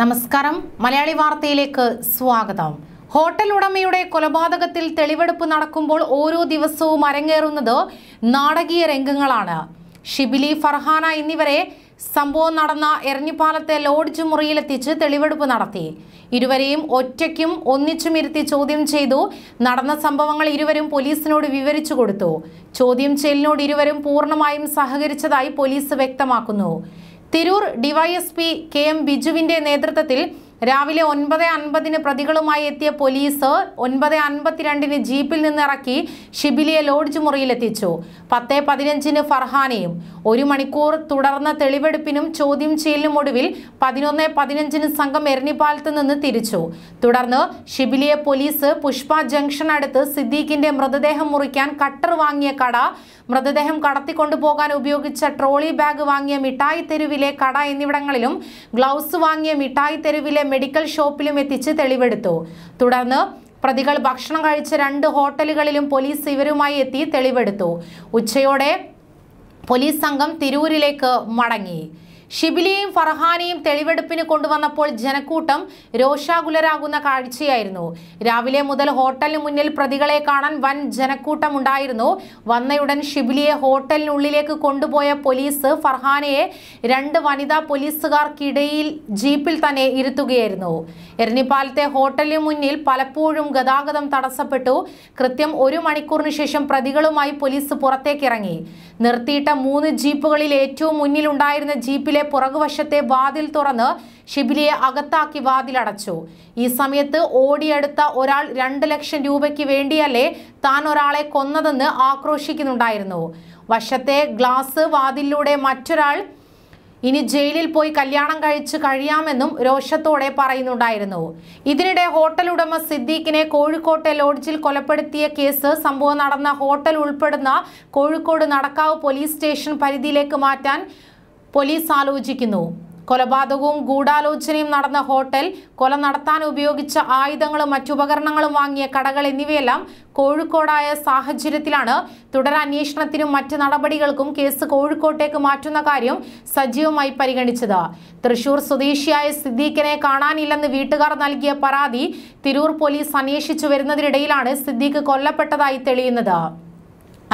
നമസ്കാരം മലയാളി വാർത്തയിലേക്ക് സ്വാഗതം ഹോട്ടൽ ഉടമയുടെ കൊലപാതകത്തിൽ തെളിവെടുപ്പ് നടക്കുമ്പോൾ ഓരോ ദിവസവും അരങ്ങേറുന്നത് നാടകീയ രംഗങ്ങളാണ് ഷിബിലി ഫർഹാന എന്നിവരെ സംഭവം നടന്ന എറിഞ്ഞിപ്പാലത്തെ ലോഡ്ജ് മുറിയിലെത്തിച്ച് തെളിവെടുപ്പ് നടത്തി ഇരുവരെയും ഒറ്റയ്ക്കും ഒന്നിച്ചും ഇരുത്തി ചോദ്യം ചെയ്തു നടന്ന സംഭവങ്ങൾ ഇരുവരും പോലീസിനോട് വിവരിച്ചു കൊടുത്തു ചോദ്യം ചെയ്യലിനോട് ഇരുവരും പൂർണ്ണമായും സഹകരിച്ചതായി പോലീസ് വ്യക്തമാക്കുന്നു തിരൂർ ഡിവൈഎസ്പി കെ എം ബിജുവിന്റെ നേതൃത്വത്തിൽ രാവിലെ ഒൻപത് അൻപതിന് പ്രതികളുമായി എത്തിയ പോലീസ് ഒൻപത് അൻപത്തിരണ്ടിന് ജീപ്പിൽ നിന്നിറക്കി ഷിബിലിയെ ലോഡ്ജ് മുറിയിലെത്തിച്ചു പത്ത് പതിനഞ്ചിന് ഫർഹാനെയും ഒരു മണിക്കൂർ തുടർന്ന തെളിവെടുപ്പിനും ചോദ്യം ചെയ്യലിനും ഒടുവിൽ പതിനൊന്ന് പതിനഞ്ചിന് സംഘം എരണിപ്പാലത്ത് നിന്ന് തിരിച്ചു തുടർന്ന് ഷിബിലിയെ പോലീസ് പുഷ്പ ജംഗ്ഷൻ അടുത്ത് സിദ്ദീഖിന്റെ മൃതദേഹം മുറിക്കാൻ കട്ടർ വാങ്ങിയ കട മൃതദേഹം കടത്തിക്കൊണ്ടുപോകാൻ ഉപയോഗിച്ച ട്രോളി ബാഗ് വാങ്ങിയ മിഠായി തെരുവിലെ കട എന്നിവിടങ്ങളിലും ഗ്ലൗസ് വാങ്ങിയ മിഠായി തെരുവിലെ മെഡിക്കൽ ഷോപ്പിലും എത്തിച്ച് തെളിവെടുത്തു തുടർന്ന് പ്രതികൾ ഭക്ഷണം കഴിച്ച രണ്ട് ഹോട്ടലുകളിലും പോലീസ് ഇവരുമായി എത്തി തെളിവെടുത്തു ഉച്ചയോടെ പോലീസ് സംഘം തിരൂരിലേക്ക് മടങ്ങി ഷിബിലിയെയും ഫർഹാനെയും തെളിവെടുപ്പിന് കൊണ്ടുവന്നപ്പോൾ ജനക്കൂട്ടം രോഷാകുലരാകുന്ന കാഴ്ചയായിരുന്നു രാവിലെ മുതൽ ഹോട്ടലിന് മുന്നിൽ പ്രതികളെ കാണാൻ വൻ ജനക്കൂട്ടം ഉണ്ടായിരുന്നു വന്നയുടൻ ഷിബിലിയെ ഹോട്ടലിനുള്ളിലേക്ക് കൊണ്ടുപോയ പോലീസ് ഫർഹാനയെ രണ്ട് വനിതാ പോലീസുകാർക്കിടയിൽ ജീപ്പിൽ തന്നെ ഇരുത്തുകയായിരുന്നു എരഞ്ഞിപ്പാലത്തെ ഹോട്ടലിന് മുന്നിൽ പലപ്പോഴും ഗതാഗതം തടസ്സപ്പെട്ടു കൃത്യം ഒരു മണിക്കൂറിന് ശേഷം പ്രതികളുമായി പോലീസ് പുറത്തേക്കിറങ്ങി നിർത്തിയിട്ട മൂന്ന് ജീപ്പുകളിൽ ഏറ്റവും മുന്നിലുണ്ടായിരുന്ന ജീപ്പിലെ വീടിന്റെ പുറകുവശത്തെ വാതിൽ തുറന്ന് ഷിബിലിയെ അകത്താക്കി വാതിലടച്ചു ഈ സമയത്ത് ഓടിയെടുത്ത ഒരാൾ രണ്ട് ലക്ഷം രൂപയ്ക്ക് വേണ്ടിയല്ലേ താൻ ഒരാളെ കൊന്നതെന്ന് ആക്രോശിക്കുന്നുണ്ടായിരുന്നു വശത്തെ ഗ്ലാസ് വാതിലിലൂടെ മറ്റൊരാൾ ഇനി ജയിലിൽ പോയി കല്യാണം കഴിച്ച് കഴിയാമെന്നും രോഷത്തോടെ പറയുന്നുണ്ടായിരുന്നു ഇതിനിടെ ഹോട്ടൽ ഉടമ സിദ്ദീഖിനെ കോഴിക്കോട്ടെ ലോഡ്ജിൽ കൊലപ്പെടുത്തിയ കേസ് സംഭവം നടന്ന ഹോട്ടൽ ഉൾപ്പെടുന്ന കോഴിക്കോട് നടക്കാവ് പോലീസ് സ്റ്റേഷൻ പരിധിയിലേക്ക് മാറ്റാൻ പോലീസ് ആലോചിക്കുന്നു കൊലപാതകവും ഗൂഢാലോചനയും നടന്ന ഹോട്ടൽ കൊല നടത്താൻ ഉപയോഗിച്ച ആയുധങ്ങളും മറ്റുപകരണങ്ങളും വാങ്ങിയ കടകൾ എന്നിവയെല്ലാം കോഴിക്കോടായ സാഹചര്യത്തിലാണ് തുടരന്വേഷണത്തിനും മറ്റ് നടപടികൾക്കും കേസ് കോഴിക്കോട്ടേക്ക് മാറ്റുന്ന കാര്യം സജീവമായി പരിഗണിച്ചത് തൃശൂർ സ്വദേശിയായ സിദ്ദീഖിനെ കാണാനില്ലെന്ന് വീട്ടുകാർ നൽകിയ പരാതി തിരൂർ പോലീസ് അന്വേഷിച്ചു വരുന്നതിനിടയിലാണ് സിദ്ദീഖ് കൊല്ലപ്പെട്ടതായി തെളിയുന്നത്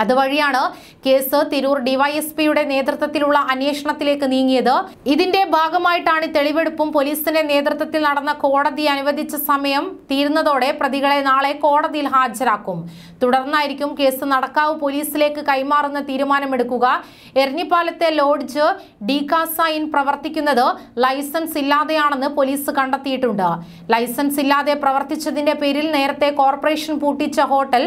അതുവഴിയാണ് കേസ് തിരൂർ ഡിവൈഎസ്പിയുടെ നേതൃത്വത്തിലുള്ള അന്വേഷണത്തിലേക്ക് നീങ്ങിയത് ഇതിന്റെ ഭാഗമായിട്ടാണ് തെളിവെടുപ്പും പോലീസിന്റെ നേതൃത്വത്തിൽ നടന്ന കോടതി അനുവദിച്ച സമയം തീരുന്നതോടെ പ്രതികളെ നാളെ കോടതിയിൽ ഹാജരാക്കും തുടർന്നായിരിക്കും കേസ് നടക്കാവ് പോലീസിലേക്ക് കൈമാറുന്ന തീരുമാനമെടുക്കുക എറിഞ്ഞിപ്പാലത്തെ ലോഡ്ജ് ഡികാസ ഇൻ പ്രവർത്തിക്കുന്നത് ലൈസൻസ് ഇല്ലാതെയാണെന്ന് പോലീസ് കണ്ടെത്തിയിട്ടുണ്ട് ലൈസൻസ് ഇല്ലാതെ പ്രവർത്തിച്ചതിന്റെ പേരിൽ നേരത്തെ കോർപ്പറേഷൻ പൂട്ടിച്ച ഹോട്ടൽ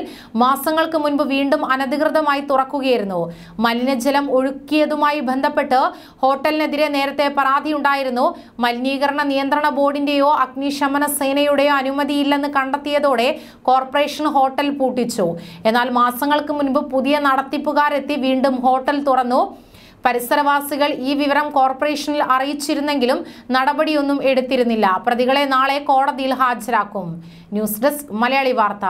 മാസങ്ങൾക്ക് മുൻപ് വീണ്ടും അനധികൃത അനധികൃതമായി തുറക്കുകയായിരുന്നു മലിനജലം ഒഴുക്കിയതുമായി ബന്ധപ്പെട്ട് ഹോട്ടലിനെതിരെ നേരത്തെ പരാതിയുണ്ടായിരുന്നു മലിനീകരണ നിയന്ത്രണ ബോർഡിന്റെയോ അഗ്നിശമന സേനയുടെയോ അനുമതിയില്ലെന്ന് കണ്ടെത്തിയതോടെ കോർപ്പറേഷൻ ഹോട്ടൽ പൂട്ടിച്ചു എന്നാൽ മാസങ്ങൾക്ക് മുൻപ് പുതിയ നടത്തിപ്പുകാരെത്തി വീണ്ടും ഹോട്ടൽ തുറന്നു പരിസരവാസികൾ ഈ വിവരം കോർപ്പറേഷനിൽ അറിയിച്ചിരുന്നെങ്കിലും നടപടിയൊന്നും എടുത്തിരുന്നില്ല പ്രതികളെ നാളെ കോടതിയിൽ ഹാജരാക്കും ന്യൂസ് ഡെസ്ക് മലയാളി വാർത്ത